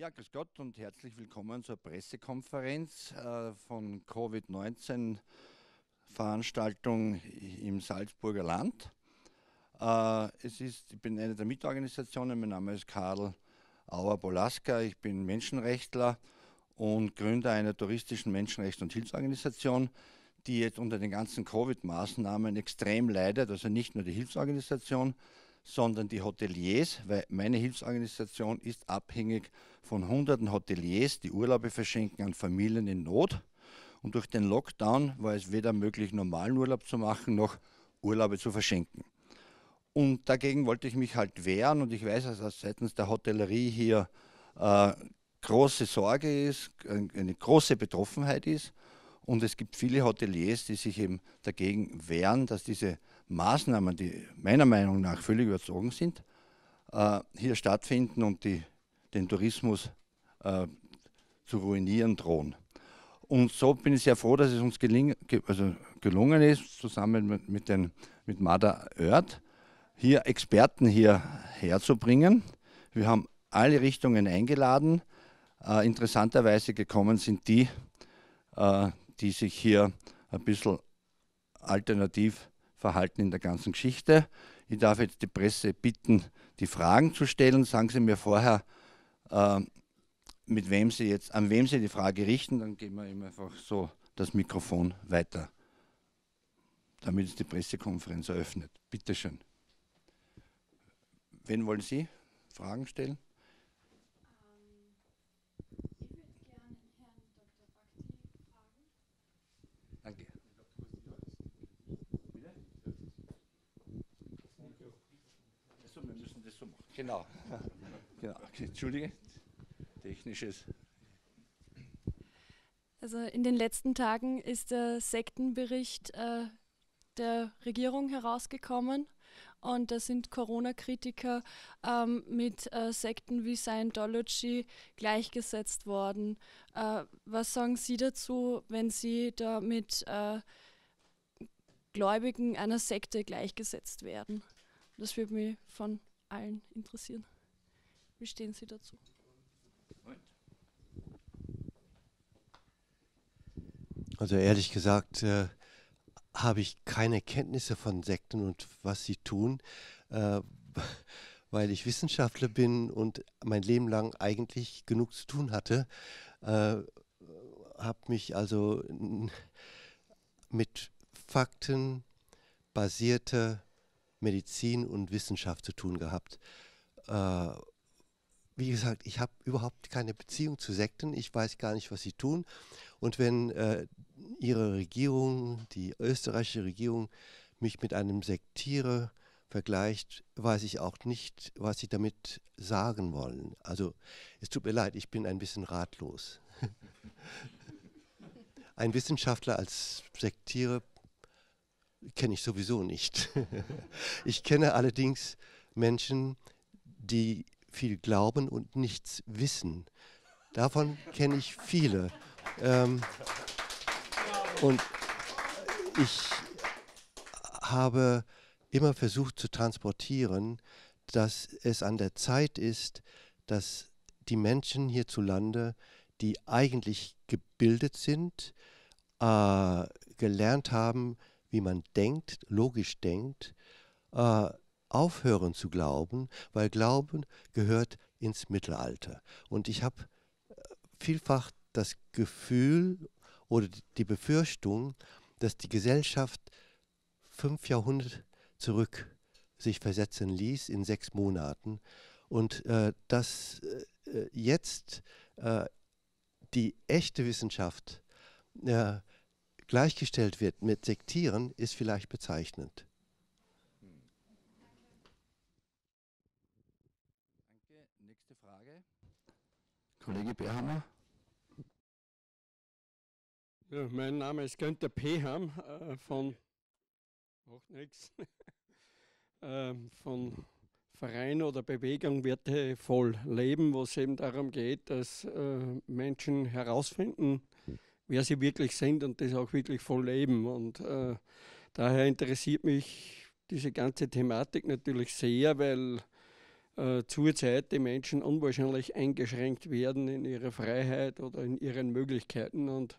Ja, grüß Gott und herzlich willkommen zur Pressekonferenz äh, von Covid-19-Veranstaltung im Salzburger Land. Äh, es ist, ich bin eine der Mitorganisationen, mein Name ist Karl Auer-Bolaska, ich bin Menschenrechtler und Gründer einer touristischen Menschenrechts- und Hilfsorganisation, die jetzt unter den ganzen Covid-Maßnahmen extrem leidet, also nicht nur die Hilfsorganisation, sondern die Hoteliers, weil meine Hilfsorganisation ist abhängig von hunderten Hoteliers, die Urlaube verschenken an Familien in Not. Und durch den Lockdown war es weder möglich, normalen Urlaub zu machen, noch Urlaube zu verschenken. Und dagegen wollte ich mich halt wehren und ich weiß, dass also seitens der Hotellerie hier äh, große Sorge ist, eine große Betroffenheit ist. Und es gibt viele Hoteliers, die sich eben dagegen wehren, dass diese Maßnahmen, die meiner Meinung nach völlig überzogen sind, äh, hier stattfinden und die, den Tourismus äh, zu ruinieren drohen. Und so bin ich sehr froh, dass es uns geling, also gelungen ist, zusammen mit, mit, den, mit Mother Earth, hier Experten hierher zu Wir haben alle Richtungen eingeladen. Äh, interessanterweise gekommen sind die, äh, die sich hier ein bisschen alternativ verhalten in der ganzen Geschichte. Ich darf jetzt die Presse bitten, die Fragen zu stellen. Sagen Sie mir vorher, äh, mit wem Sie jetzt, an wem Sie die Frage richten, dann geben wir ihm einfach so das Mikrofon weiter, damit es die Pressekonferenz eröffnet. Bitte schön. Wen wollen Sie Fragen stellen? Genau. genau. Entschuldige, technisches. Also in den letzten Tagen ist der Sektenbericht äh, der Regierung herausgekommen und da sind Corona-Kritiker ähm, mit äh, Sekten wie Scientology gleichgesetzt worden. Äh, was sagen Sie dazu, wenn Sie da mit äh, Gläubigen einer Sekte gleichgesetzt werden? Das würde mich von allen interessieren. Wie stehen Sie dazu? Also ehrlich gesagt äh, habe ich keine Kenntnisse von Sekten und was sie tun, äh, weil ich Wissenschaftler bin und mein Leben lang eigentlich genug zu tun hatte. Äh, habe mich also mit Fakten faktenbasierter Medizin und Wissenschaft zu tun gehabt. Äh, wie gesagt, ich habe überhaupt keine Beziehung zu Sekten. Ich weiß gar nicht, was sie tun. Und wenn äh, ihre Regierung, die österreichische Regierung, mich mit einem Sektierer vergleicht, weiß ich auch nicht, was sie damit sagen wollen. Also es tut mir leid, ich bin ein bisschen ratlos. ein Wissenschaftler als Sektierer kenne ich sowieso nicht. ich kenne allerdings Menschen, die viel glauben und nichts wissen. Davon kenne ich viele. Ähm, und ich habe immer versucht zu transportieren, dass es an der Zeit ist, dass die Menschen hierzulande, die eigentlich gebildet sind, äh, gelernt haben, wie man denkt, logisch denkt, äh, aufhören zu glauben, weil Glauben gehört ins Mittelalter. Und ich habe äh, vielfach das Gefühl oder die Befürchtung, dass die Gesellschaft fünf Jahrhunderte zurück sich versetzen ließ in sechs Monaten und äh, dass äh, jetzt äh, die echte Wissenschaft äh, gleichgestellt wird mit Sektieren, ist vielleicht bezeichnend. Danke. Nächste Frage. Kollege Behammer. Ja, mein Name ist Günther Peham äh, von, macht nix, äh, von Verein oder Bewegung Werte voll leben, wo es eben darum geht, dass äh, Menschen herausfinden, wer sie wirklich sind und das auch wirklich voll leben. Und äh, daher interessiert mich diese ganze Thematik natürlich sehr, weil äh, zurzeit die Menschen unwahrscheinlich eingeschränkt werden in ihrer Freiheit oder in ihren Möglichkeiten. Und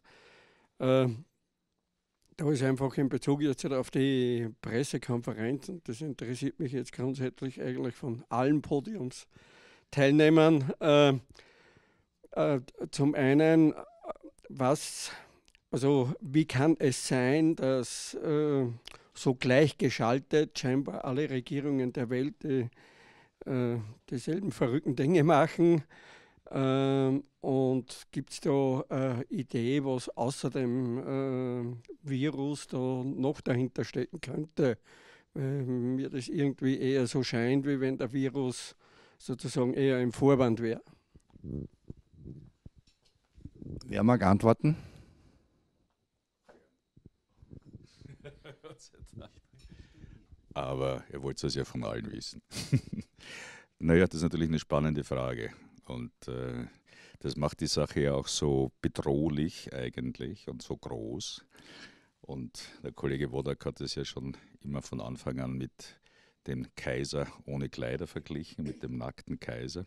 äh, da ist einfach in Bezug jetzt auf die Pressekonferenz, und das interessiert mich jetzt grundsätzlich eigentlich von allen Podiumsteilnehmern, äh, äh zum einen was, also wie kann es sein, dass äh, so gleichgeschaltet scheinbar alle Regierungen der Welt äh, äh dieselben verrückten Dinge machen? Ähm, und gibt es da eine äh, Idee, was außer dem äh, Virus da noch dahinter stecken könnte? Weil mir das irgendwie eher so scheint, wie wenn der Virus sozusagen eher ein Vorwand wäre. Hm. Wer mag antworten? Aber er wollte es ja von allen wissen. naja, das ist natürlich eine spannende Frage. Und äh, das macht die Sache ja auch so bedrohlich eigentlich und so groß. Und der Kollege Wodak hat es ja schon immer von Anfang an mit dem Kaiser ohne Kleider verglichen, mit dem nackten Kaiser.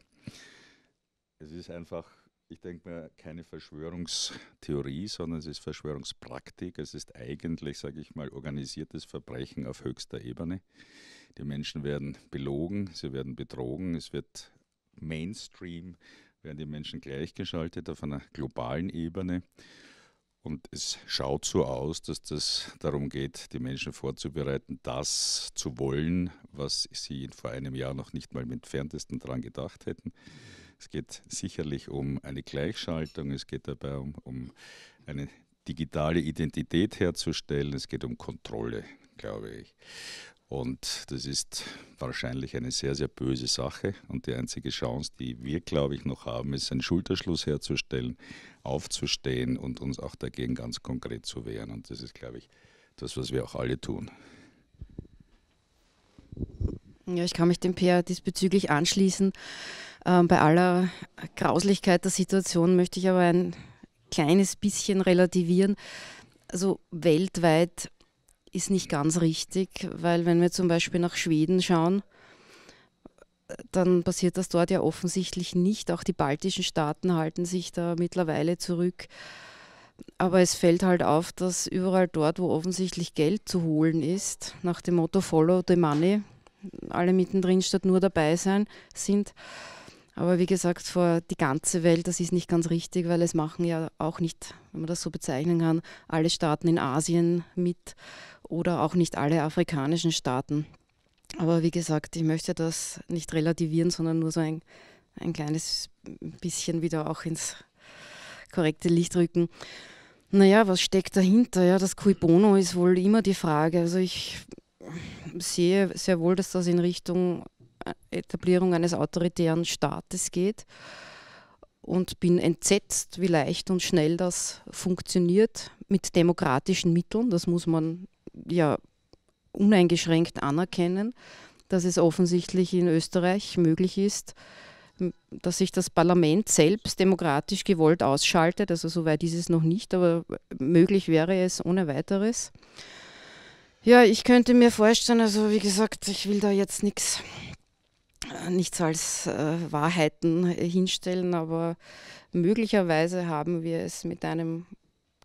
Es ist einfach ich denke mal, keine Verschwörungstheorie, sondern es ist Verschwörungspraktik. Es ist eigentlich, sage ich mal, organisiertes Verbrechen auf höchster Ebene. Die Menschen werden belogen, sie werden betrogen, es wird Mainstream, werden die Menschen gleichgeschaltet auf einer globalen Ebene. Und es schaut so aus, dass das darum geht, die Menschen vorzubereiten, das zu wollen, was sie vor einem Jahr noch nicht mal im entferntesten dran gedacht hätten. Mhm es geht sicherlich um eine Gleichschaltung, es geht dabei um, um eine digitale Identität herzustellen, es geht um Kontrolle, glaube ich. Und das ist wahrscheinlich eine sehr, sehr böse Sache. Und die einzige Chance, die wir, glaube ich, noch haben, ist, einen Schulterschluss herzustellen, aufzustehen und uns auch dagegen ganz konkret zu wehren. Und das ist, glaube ich, das, was wir auch alle tun. Ja, ich kann mich dem Peer diesbezüglich anschließen. Ähm, bei aller Grauslichkeit der Situation möchte ich aber ein kleines bisschen relativieren. Also weltweit ist nicht ganz richtig, weil wenn wir zum Beispiel nach Schweden schauen, dann passiert das dort ja offensichtlich nicht. Auch die baltischen Staaten halten sich da mittlerweile zurück. Aber es fällt halt auf, dass überall dort, wo offensichtlich Geld zu holen ist, nach dem Motto Follow the Money, alle mittendrin statt nur dabei sein sind, aber wie gesagt, vor die ganze Welt, das ist nicht ganz richtig, weil es machen ja auch nicht, wenn man das so bezeichnen kann, alle Staaten in Asien mit oder auch nicht alle afrikanischen Staaten. Aber wie gesagt, ich möchte das nicht relativieren, sondern nur so ein, ein kleines bisschen wieder auch ins korrekte Licht rücken. Naja, was steckt dahinter? Ja, das Cui Bono ist wohl immer die Frage. Also ich sehe sehr wohl, dass das in Richtung Etablierung eines autoritären Staates geht und bin entsetzt, wie leicht und schnell das funktioniert mit demokratischen Mitteln. Das muss man ja uneingeschränkt anerkennen, dass es offensichtlich in Österreich möglich ist, dass sich das Parlament selbst demokratisch gewollt ausschaltet. Also soweit ist es noch nicht, aber möglich wäre es ohne weiteres. Ja, ich könnte mir vorstellen, also wie gesagt, ich will da jetzt nichts nichts als äh, Wahrheiten hinstellen, aber möglicherweise haben wir es mit einem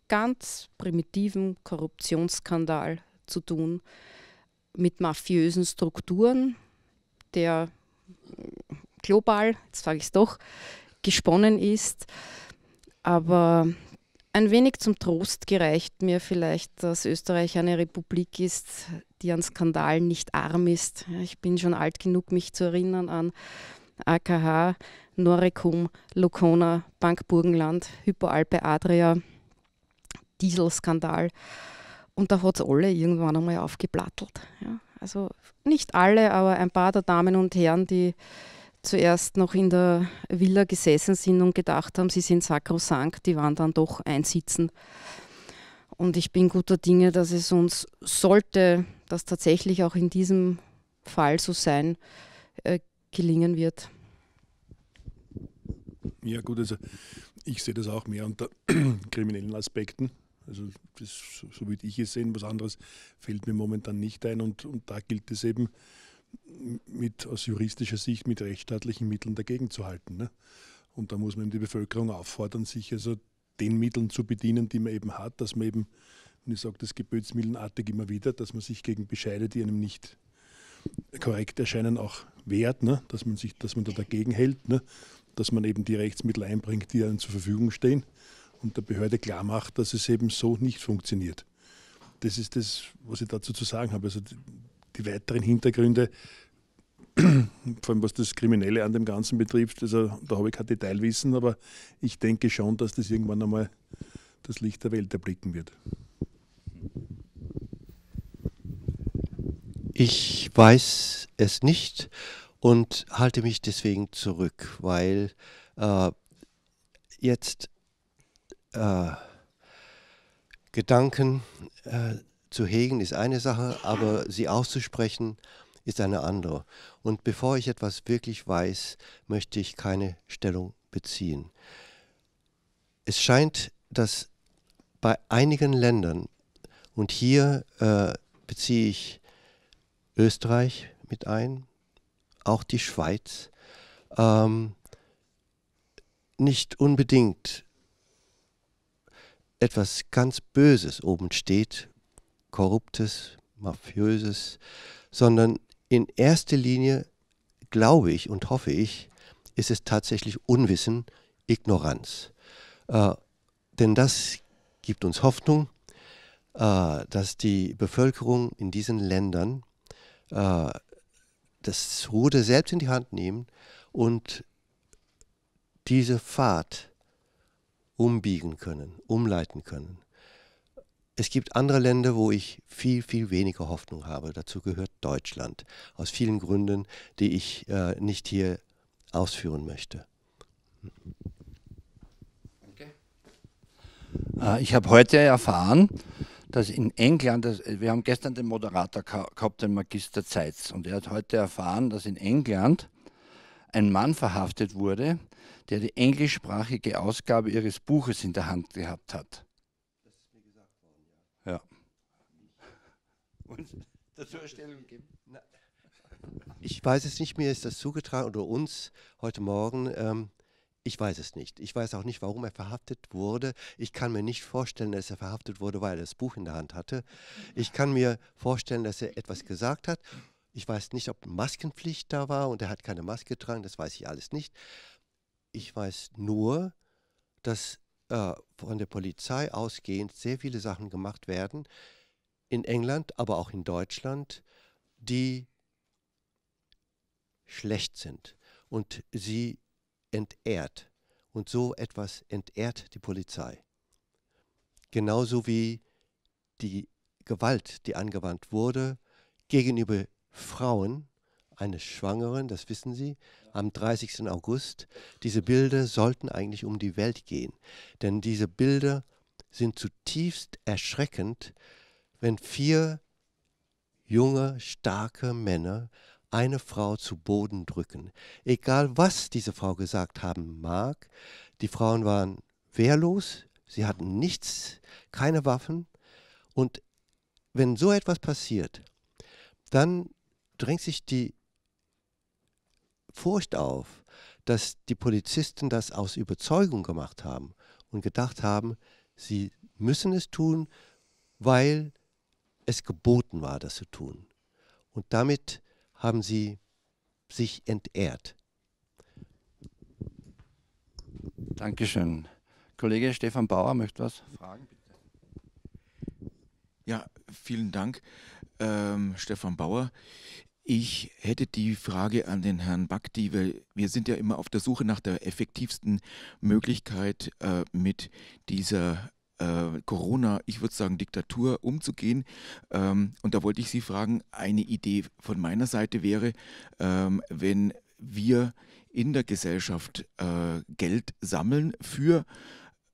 ganz primitiven Korruptionsskandal zu tun, mit mafiösen Strukturen, der äh, global, jetzt sage ich es doch, gesponnen ist. Aber ein wenig zum Trost gereicht mir vielleicht, dass Österreich eine Republik ist, die an Skandalen nicht arm ist. Ich bin schon alt genug, mich zu erinnern an AKH, Norecum, Locona, Bank Burgenland, Hypoalpe Adria, Dieselskandal. Und da hat es alle irgendwann einmal aufgeplattelt. Ja, also nicht alle, aber ein paar der Damen und Herren, die zuerst noch in der Villa gesessen sind und gedacht haben, sie sind sakrosankt, die waren dann doch einsitzen. Und ich bin guter Dinge, dass es uns sollte, dass tatsächlich auch in diesem Fall so sein, äh, gelingen wird. Ja gut, also ich sehe das auch mehr unter kriminellen Aspekten. Also das, so würde ich es sehen, was anderes fällt mir momentan nicht ein und, und da gilt es eben, mit, aus juristischer Sicht mit rechtsstaatlichen Mitteln dagegen zu halten. Ne? Und da muss man eben die Bevölkerung auffordern, sich also den Mitteln zu bedienen, die man eben hat, dass man eben, und ich sage das gebetsmühlenartig immer wieder, dass man sich gegen Bescheide, die einem nicht korrekt erscheinen, auch wehrt, ne? dass man sich, dass man da dagegen hält, ne? dass man eben die Rechtsmittel einbringt, die einem zur Verfügung stehen und der Behörde klar macht, dass es eben so nicht funktioniert. Das ist das, was ich dazu zu sagen habe. Also die weiteren Hintergründe, vor allem was das Kriminelle an dem Ganzen betrifft, also da habe ich kein Detailwissen, aber ich denke schon, dass das irgendwann einmal das Licht der Welt erblicken wird. Ich weiß es nicht und halte mich deswegen zurück, weil äh, jetzt äh, Gedanken äh, zu hegen ist eine Sache, aber sie auszusprechen ist eine andere. Und bevor ich etwas wirklich weiß, möchte ich keine Stellung beziehen. Es scheint, dass bei einigen Ländern, und hier äh, beziehe ich Österreich mit ein, auch die Schweiz, ähm, nicht unbedingt etwas ganz Böses oben steht, korruptes, mafiöses, sondern in erster Linie glaube ich und hoffe ich, ist es tatsächlich Unwissen, Ignoranz. Äh, denn das gibt uns Hoffnung, äh, dass die Bevölkerung in diesen Ländern äh, das Ruder selbst in die Hand nehmen und diese Fahrt umbiegen können, umleiten können. Es gibt andere Länder, wo ich viel, viel weniger Hoffnung habe. Dazu gehört Deutschland. Aus vielen Gründen, die ich äh, nicht hier ausführen möchte. Äh, ich habe heute erfahren, dass in England, äh, wir haben gestern den Moderator gehabt, den Magister Zeitz, und er hat heute erfahren, dass in England ein Mann verhaftet wurde, der die englischsprachige Ausgabe ihres Buches in der Hand gehabt hat. und dazu Stellung geben? Ich weiß es nicht, mir ist das zugetragen oder uns heute Morgen. Ähm, ich weiß es nicht. Ich weiß auch nicht, warum er verhaftet wurde. Ich kann mir nicht vorstellen, dass er verhaftet wurde, weil er das Buch in der Hand hatte. Ich kann mir vorstellen, dass er etwas gesagt hat. Ich weiß nicht, ob Maskenpflicht da war und er hat keine Maske getragen. Das weiß ich alles nicht. Ich weiß nur, dass äh, von der Polizei ausgehend sehr viele Sachen gemacht werden, in England, aber auch in Deutschland, die schlecht sind und sie entehrt. Und so etwas entehrt die Polizei. Genauso wie die Gewalt, die angewandt wurde gegenüber Frauen, eines Schwangeren, das wissen Sie, am 30. August. Diese Bilder sollten eigentlich um die Welt gehen, denn diese Bilder sind zutiefst erschreckend, wenn vier junge, starke Männer eine Frau zu Boden drücken. Egal was diese Frau gesagt haben mag, die Frauen waren wehrlos, sie hatten nichts, keine Waffen. Und wenn so etwas passiert, dann drängt sich die Furcht auf, dass die Polizisten das aus Überzeugung gemacht haben und gedacht haben, sie müssen es tun, weil es geboten war, das zu tun. Und damit haben sie sich entehrt. Dankeschön. Kollege Stefan Bauer möchte was fragen, bitte. Ja, vielen Dank, ähm, Stefan Bauer. Ich hätte die Frage an den Herrn Bakti, weil wir sind ja immer auf der Suche nach der effektivsten Möglichkeit, äh, mit dieser äh, Corona, ich würde sagen Diktatur umzugehen. Ähm, und da wollte ich Sie fragen, eine Idee von meiner Seite wäre, ähm, wenn wir in der Gesellschaft äh, Geld sammeln für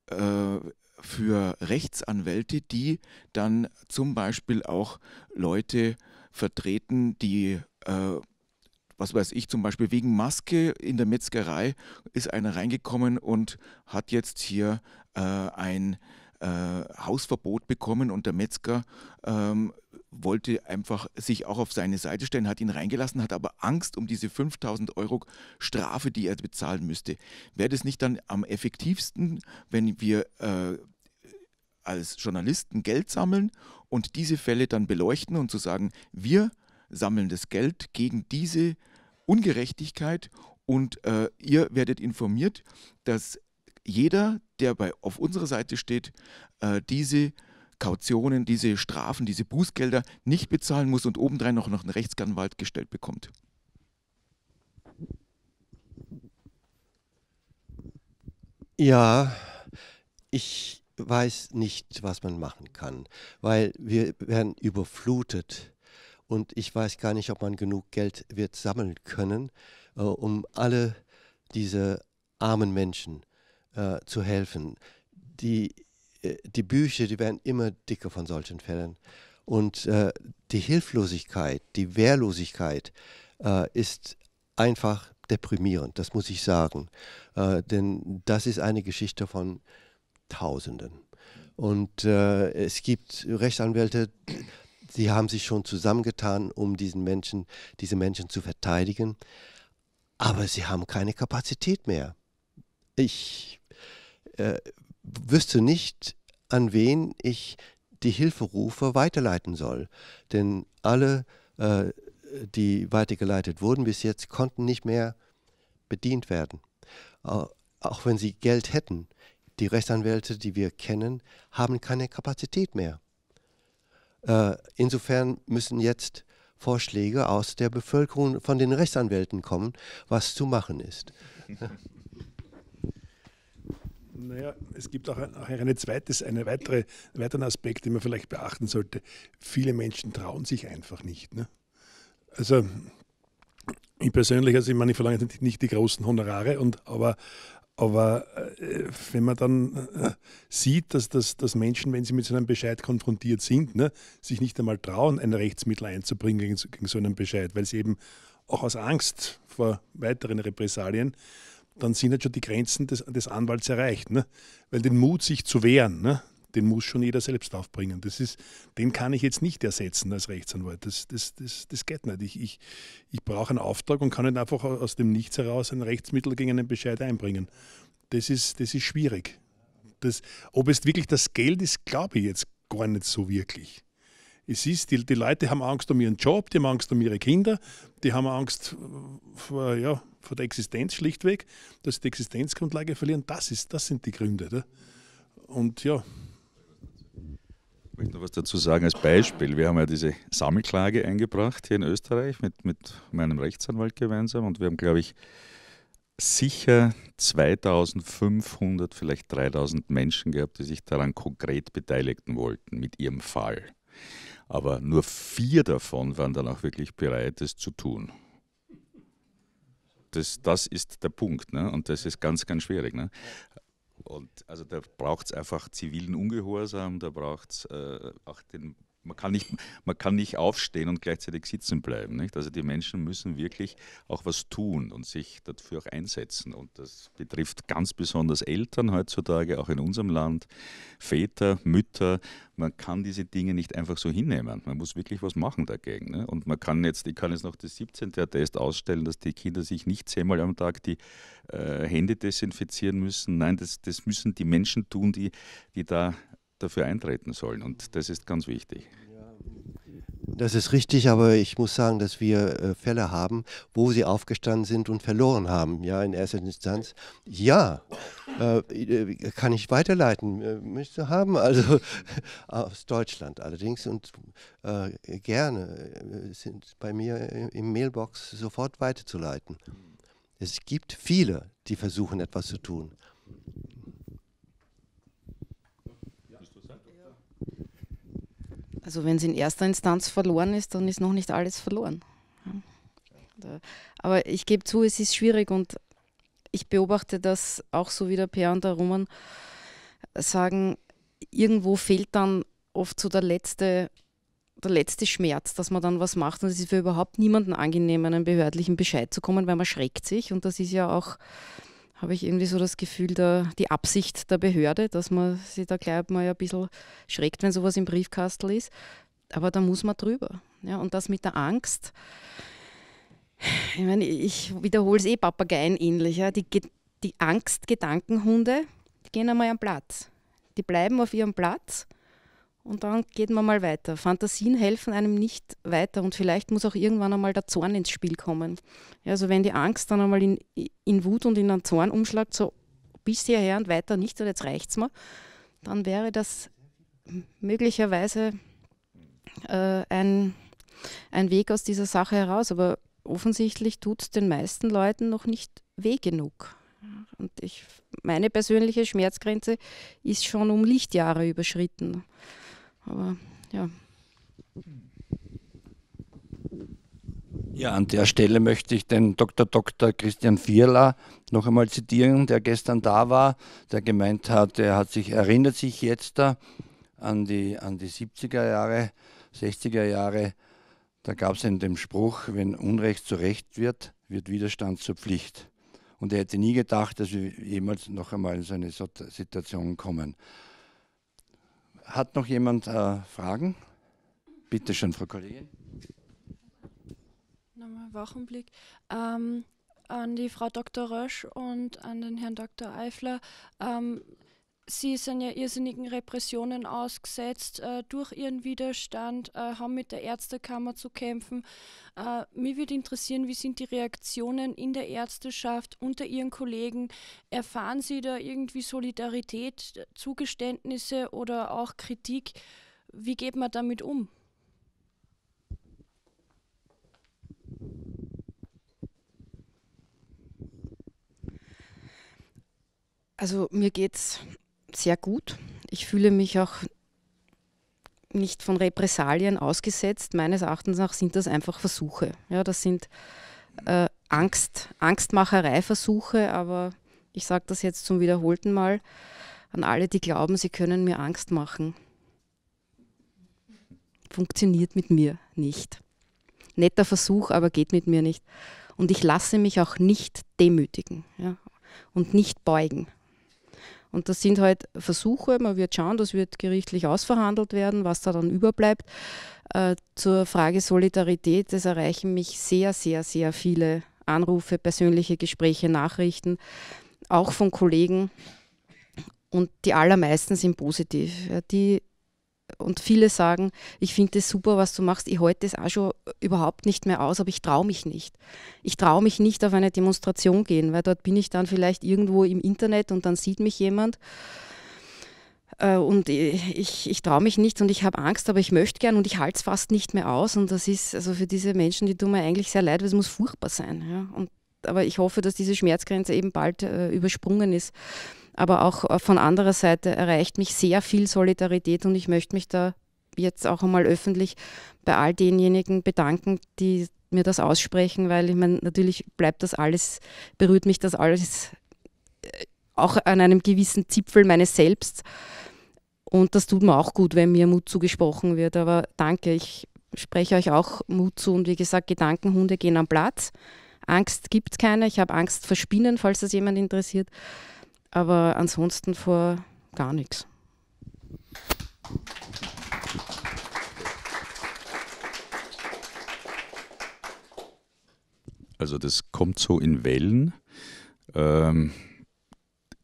äh, für Rechtsanwälte, die dann zum Beispiel auch Leute vertreten, die, äh, was weiß ich, zum Beispiel wegen Maske in der Metzgerei ist einer reingekommen und hat jetzt hier äh, ein äh, Hausverbot bekommen und der Metzger ähm, wollte einfach sich auch auf seine Seite stellen, hat ihn reingelassen, hat aber Angst um diese 5000 Euro Strafe, die er bezahlen müsste. Wäre das nicht dann am effektivsten, wenn wir äh, als Journalisten Geld sammeln und diese Fälle dann beleuchten und zu sagen, wir sammeln das Geld gegen diese Ungerechtigkeit und äh, ihr werdet informiert, dass jeder, der bei, auf unserer Seite steht, äh, diese Kautionen, diese Strafen, diese Bußgelder nicht bezahlen muss und obendrein noch, noch einen Rechtsanwalt gestellt bekommt. Ja, ich weiß nicht, was man machen kann, weil wir werden überflutet und ich weiß gar nicht, ob man genug Geld wird sammeln können, äh, um alle diese armen Menschen äh, zu helfen. Die, äh, die Bücher, die werden immer dicker von solchen Fällen. Und äh, die Hilflosigkeit, die Wehrlosigkeit äh, ist einfach deprimierend, das muss ich sagen. Äh, denn das ist eine Geschichte von Tausenden. Und äh, es gibt Rechtsanwälte, die haben sich schon zusammengetan, um diesen Menschen, diese Menschen zu verteidigen aber sie haben keine Kapazität mehr. Ich äh, wüsste nicht, an wen ich die Hilferufe weiterleiten soll. Denn alle, äh, die weitergeleitet wurden bis jetzt, konnten nicht mehr bedient werden. Auch wenn sie Geld hätten, die Rechtsanwälte, die wir kennen, haben keine Kapazität mehr. Äh, insofern müssen jetzt Vorschläge aus der Bevölkerung von den Rechtsanwälten kommen, was zu machen ist. Naja, es gibt auch eine zweite, eine weitere, einen weiteren Aspekt, den man vielleicht beachten sollte. Viele Menschen trauen sich einfach nicht. Ne? Also ich persönlich, also ich meine, ich verlange nicht die großen Honorare, und, aber, aber äh, wenn man dann äh, sieht, dass, dass, dass Menschen, wenn sie mit so einem Bescheid konfrontiert sind, ne, sich nicht einmal trauen, ein Rechtsmittel einzubringen gegen, gegen so einen Bescheid, weil sie eben auch aus Angst vor weiteren Repressalien dann sind halt schon die Grenzen des, des Anwalts erreicht. Ne? Weil den Mut, sich zu wehren, ne? den muss schon jeder selbst aufbringen. Das ist, den kann ich jetzt nicht ersetzen als Rechtsanwalt. Das, das, das, das geht nicht. Ich, ich, ich brauche einen Auftrag und kann nicht einfach aus dem Nichts heraus ein Rechtsmittel gegen einen Bescheid einbringen. Das ist, das ist schwierig. Das, ob es wirklich das Geld ist, glaube ich jetzt gar nicht so wirklich es ist, die, die Leute haben Angst um ihren Job, die haben Angst um ihre Kinder, die haben Angst vor, ja, vor der Existenz schlichtweg, dass sie die Existenzgrundlage verlieren. Das, ist, das sind die Gründe. Da. Und ja. Ich möchte noch was dazu sagen als Beispiel. Wir haben ja diese Sammelklage eingebracht hier in Österreich mit, mit meinem Rechtsanwalt gemeinsam und wir haben, glaube ich, sicher 2500, vielleicht 3000 Menschen gehabt, die sich daran konkret beteiligen wollten mit ihrem Fall. Aber nur vier davon waren dann auch wirklich bereit, es zu tun. Das, das ist der Punkt ne? und das ist ganz, ganz schwierig. Ne? Und also da braucht es einfach zivilen Ungehorsam, da braucht es äh, auch den man kann nicht, man kann nicht aufstehen und gleichzeitig sitzen bleiben. Nicht? Also die Menschen müssen wirklich auch was tun und sich dafür auch einsetzen. Und das betrifft ganz besonders Eltern heutzutage, auch in unserem Land, Väter, Mütter. Man kann diese Dinge nicht einfach so hinnehmen. Man muss wirklich was machen dagegen. Ne? Und man kann jetzt, ich kann jetzt noch das 17. Test ausstellen, dass die Kinder sich nicht zehnmal am Tag die äh, Hände desinfizieren müssen. Nein, das, das müssen die Menschen tun, die, die da dafür eintreten sollen. Und das ist ganz wichtig. Das ist richtig, aber ich muss sagen, dass wir äh, Fälle haben, wo sie aufgestanden sind und verloren haben, ja, in erster Instanz. Ja, äh, äh kann ich weiterleiten, äh, möchte haben, also aus Deutschland allerdings und äh, gerne sind bei mir im Mailbox sofort weiterzuleiten. Es gibt viele, die versuchen, etwas zu tun. Also wenn es in erster Instanz verloren ist, dann ist noch nicht alles verloren. Aber ich gebe zu, es ist schwierig und ich beobachte das auch so wie der Per und der Roman sagen, irgendwo fehlt dann oft so der letzte, der letzte Schmerz, dass man dann was macht. Und es ist für überhaupt niemanden angenehm, einen behördlichen Bescheid zu kommen, weil man schreckt sich. Und das ist ja auch habe ich irgendwie so das Gefühl, der, die Absicht der Behörde, dass man sich da gleich mal ein bisschen schreckt, wenn sowas im Briefkastel ist. Aber da muss man drüber. Ja, und das mit der Angst. Ich meine, ich wiederhole es eh Papageien-ähnlich. Ja. Die, die Angst-Gedankenhunde gehen einmal am Platz. Die bleiben auf ihrem Platz und dann geht man mal weiter. Fantasien helfen einem nicht weiter und vielleicht muss auch irgendwann einmal der Zorn ins Spiel kommen. Also wenn die Angst dann einmal in, in Wut und in einen Zorn umschlagt, so bis hierher und weiter nicht und jetzt reicht es mir, dann wäre das möglicherweise äh, ein, ein Weg aus dieser Sache heraus. Aber offensichtlich tut es den meisten Leuten noch nicht weh genug. Und ich, meine persönliche Schmerzgrenze ist schon um Lichtjahre überschritten. Aber ja. Ja, an der Stelle möchte ich den Dr. Dr. Christian Vierler noch einmal zitieren, der gestern da war, der gemeint hat, er hat sich, erinnert sich jetzt da an die, an die 70er Jahre, 60er Jahre. Da gab es in dem Spruch, wenn Unrecht zu Recht wird, wird Widerstand zur Pflicht. Und er hätte nie gedacht, dass wir jemals noch einmal in so eine Situation kommen. Hat noch jemand äh, Fragen? Bitte schön, Frau Kollegin. Nochmal Wochenblick. Ähm, an die Frau Dr. Rösch und an den Herrn Dr. Eifler. Ähm, Sie sind ja irrsinnigen Repressionen ausgesetzt äh, durch ihren Widerstand, äh, haben mit der Ärztekammer zu kämpfen. Äh, mir würde interessieren, wie sind die Reaktionen in der Ärzteschaft unter Ihren Kollegen? Erfahren Sie da irgendwie Solidarität, äh, Zugeständnisse oder auch Kritik? Wie geht man damit um? Also mir geht es sehr gut. Ich fühle mich auch nicht von Repressalien ausgesetzt. Meines Erachtens nach sind das einfach Versuche. Ja, das sind äh, Angst, Angstmacherei-Versuche, aber ich sage das jetzt zum wiederholten Mal an alle, die glauben, sie können mir Angst machen. Funktioniert mit mir nicht. Netter Versuch, aber geht mit mir nicht. Und ich lasse mich auch nicht demütigen ja, und nicht beugen. Und das sind halt Versuche, man wird schauen, das wird gerichtlich ausverhandelt werden, was da dann überbleibt. Äh, zur Frage Solidarität, das erreichen mich sehr, sehr, sehr viele Anrufe, persönliche Gespräche, Nachrichten, auch von Kollegen. Und die allermeisten sind positiv. Die und viele sagen, ich finde es super, was du machst, ich halte das auch schon überhaupt nicht mehr aus, aber ich traue mich nicht. Ich traue mich nicht auf eine Demonstration gehen, weil dort bin ich dann vielleicht irgendwo im Internet und dann sieht mich jemand. Äh, und ich, ich, ich traue mich nicht und ich habe Angst, aber ich möchte gern und ich halte es fast nicht mehr aus. Und das ist also für diese Menschen, die tun mir eigentlich sehr leid, weil es muss furchtbar sein. Ja? Und, aber ich hoffe, dass diese Schmerzgrenze eben bald äh, übersprungen ist aber auch äh, von anderer Seite erreicht mich sehr viel Solidarität und ich möchte mich da jetzt auch einmal öffentlich bei all denjenigen bedanken, die mir das aussprechen, weil ich meine, natürlich bleibt das alles, berührt mich das alles äh, auch an einem gewissen Zipfel meines Selbst. Und das tut mir auch gut, wenn mir Mut zugesprochen wird. Aber danke, ich spreche euch auch Mut zu. Und wie gesagt, Gedankenhunde gehen am Platz. Angst gibt es keine. Ich habe Angst vor Spinnen, falls das jemand interessiert aber ansonsten vor gar nichts. Also das kommt so in Wellen. Ähm,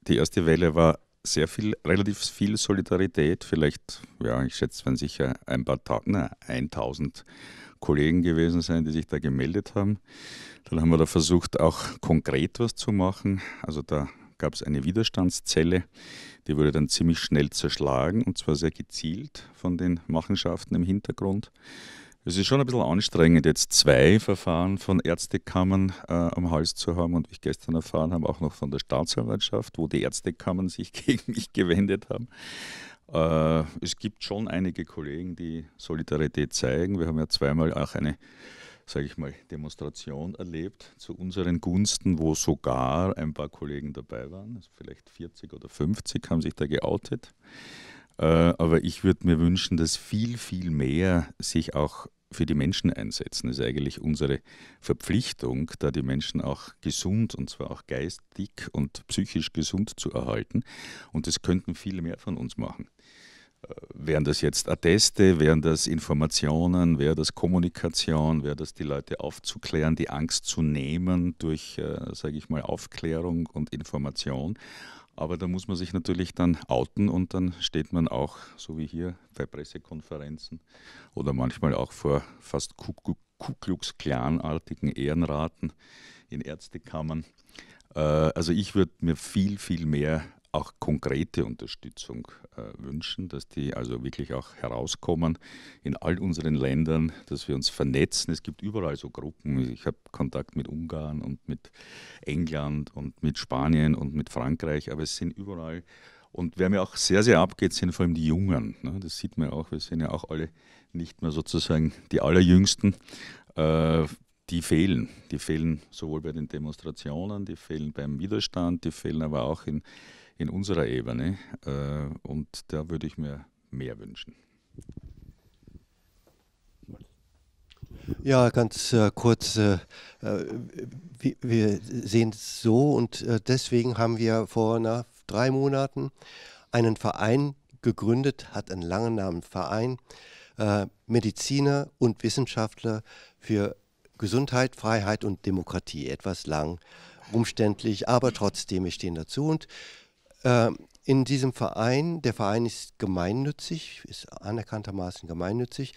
die erste Welle war sehr viel, relativ viel Solidarität. Vielleicht, ja, ich schätze, werden sicher ein paar na, 1000 Kollegen gewesen sein, die sich da gemeldet haben. Dann haben wir da versucht, auch konkret was zu machen. Also da gab es eine Widerstandszelle, die wurde dann ziemlich schnell zerschlagen und zwar sehr gezielt von den Machenschaften im Hintergrund. Es ist schon ein bisschen anstrengend, jetzt zwei Verfahren von Ärztekammern äh, am Hals zu haben und wie ich gestern erfahren habe, auch noch von der Staatsanwaltschaft, wo die Ärztekammern sich gegen mich gewendet haben. Äh, es gibt schon einige Kollegen, die Solidarität zeigen. Wir haben ja zweimal auch eine sage ich mal, Demonstration erlebt zu unseren Gunsten, wo sogar ein paar Kollegen dabei waren, also vielleicht 40 oder 50 haben sich da geoutet. Äh, aber ich würde mir wünschen, dass viel, viel mehr sich auch für die Menschen einsetzen. Das ist eigentlich unsere Verpflichtung, da die Menschen auch gesund und zwar auch geistig und psychisch gesund zu erhalten. Und das könnten viele mehr von uns machen. Äh, wären das jetzt Atteste, wären das Informationen, wäre das Kommunikation, wäre das die Leute aufzuklären, die Angst zu nehmen durch, äh, sage ich mal, Aufklärung und Information. Aber da muss man sich natürlich dann outen und dann steht man auch, so wie hier bei Pressekonferenzen oder manchmal auch vor fast Ku, clan artigen Ehrenraten in Ärztekammern. Äh, also ich würde mir viel, viel mehr auch konkrete Unterstützung äh, wünschen, dass die also wirklich auch herauskommen in all unseren Ländern, dass wir uns vernetzen. Es gibt überall so Gruppen. Ich habe Kontakt mit Ungarn und mit England und mit Spanien und mit Frankreich, aber es sind überall. Und wer mir auch sehr, sehr abgeht, sind vor allem die Jungen. Ne? Das sieht man auch. Wir sind ja auch alle nicht mehr sozusagen die Allerjüngsten. Äh, die fehlen. Die fehlen sowohl bei den Demonstrationen, die fehlen beim Widerstand, die fehlen aber auch in in unserer Ebene. Äh, und da würde ich mir mehr wünschen. Ja, ganz äh, kurz. Äh, äh, wir, wir sehen es so und äh, deswegen haben wir vor na, drei Monaten einen Verein gegründet, hat einen langen Namen Verein, äh, Mediziner und Wissenschaftler für Gesundheit, Freiheit und Demokratie. Etwas lang, umständlich, aber trotzdem, wir stehen dazu und ähm, in diesem Verein, der Verein ist gemeinnützig, ist anerkanntermaßen gemeinnützig.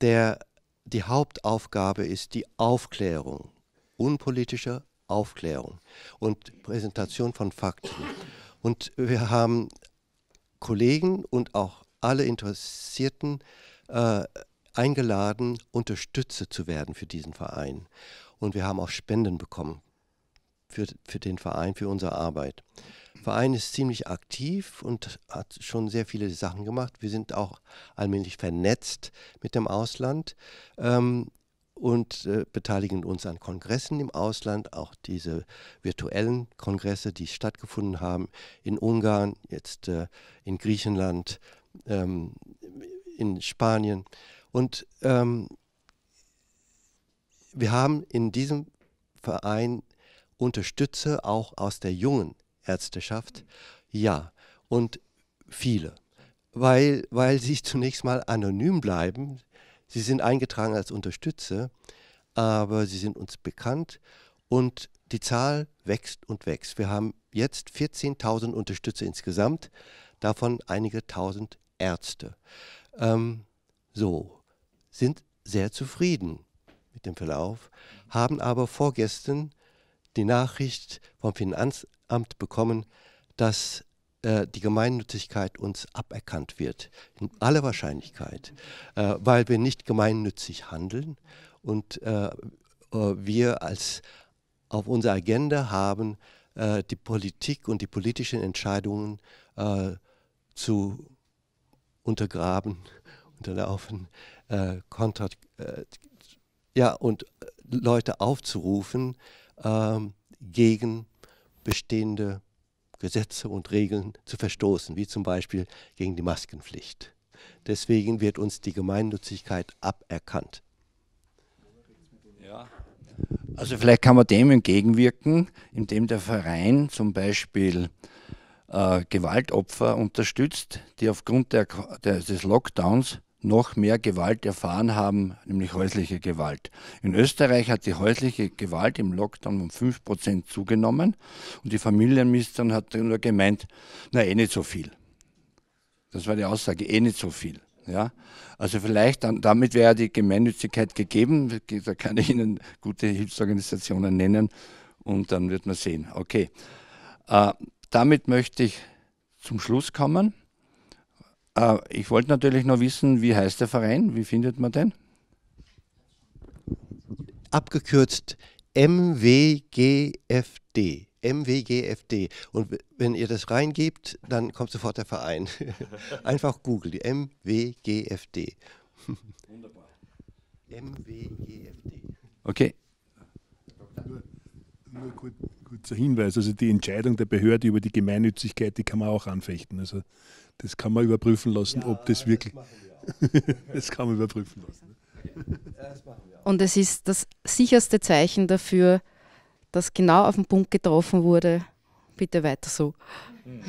Der, die Hauptaufgabe ist die Aufklärung, unpolitische Aufklärung und Präsentation von Fakten. Und wir haben Kollegen und auch alle Interessierten äh, eingeladen, Unterstützer zu werden für diesen Verein. Und wir haben auch Spenden bekommen für, für den Verein, für unsere Arbeit. Verein ist ziemlich aktiv und hat schon sehr viele Sachen gemacht. Wir sind auch allmählich vernetzt mit dem Ausland ähm, und äh, beteiligen uns an Kongressen im Ausland, auch diese virtuellen Kongresse, die stattgefunden haben in Ungarn, jetzt äh, in Griechenland, ähm, in Spanien. Und ähm, wir haben in diesem Verein Unterstützer auch aus der jungen Ärzteschaft? Ja, und viele, weil, weil sie zunächst mal anonym bleiben. Sie sind eingetragen als Unterstützer, aber sie sind uns bekannt und die Zahl wächst und wächst. Wir haben jetzt 14.000 Unterstützer insgesamt, davon einige tausend Ärzte. Ähm, so, sind sehr zufrieden mit dem Verlauf, haben aber vorgestern die Nachricht vom Finanzamt Amt bekommen, dass äh, die Gemeinnützigkeit uns aberkannt wird, in aller Wahrscheinlichkeit, äh, weil wir nicht gemeinnützig handeln und äh, äh wir als auf unserer Agenda haben, äh, die Politik und die politischen Entscheidungen zu untergraben, unterlaufen, äh, kontra, ja, und Leute aufzurufen, ähm, gegen bestehende Gesetze und Regeln zu verstoßen, wie zum Beispiel gegen die Maskenpflicht. Deswegen wird uns die Gemeinnützigkeit aberkannt. Ja. Also vielleicht kann man dem entgegenwirken, indem der Verein zum Beispiel äh, Gewaltopfer unterstützt, die aufgrund der, der, des Lockdowns noch mehr Gewalt erfahren haben, nämlich häusliche Gewalt. In Österreich hat die häusliche Gewalt im Lockdown um 5% zugenommen und die Familienministerin hat nur gemeint, na eh nicht so viel. Das war die Aussage, eh nicht so viel. Ja, also vielleicht dann, damit wäre die Gemeinnützigkeit gegeben. Da kann ich Ihnen gute Hilfsorganisationen nennen und dann wird man sehen. Okay. Äh, damit möchte ich zum Schluss kommen. Äh, ich wollte natürlich noch wissen, wie heißt der Verein? Wie findet man den? Abgekürzt MWGFD. MWGFD. Und wenn ihr das reingebt, dann kommt sofort der Verein. Einfach googeln, MWGFD. Wunderbar. MWGFD. Okay. Nur, nur kurz Kurzer Hinweis, also die Entscheidung der Behörde über die Gemeinnützigkeit, die kann man auch anfechten. Also das kann man überprüfen lassen, ja, ob das wirklich... wir das kann man überprüfen lassen. Ne? Und es ist das sicherste Zeichen dafür, dass genau auf den Punkt getroffen wurde. Bitte weiter so. Hm.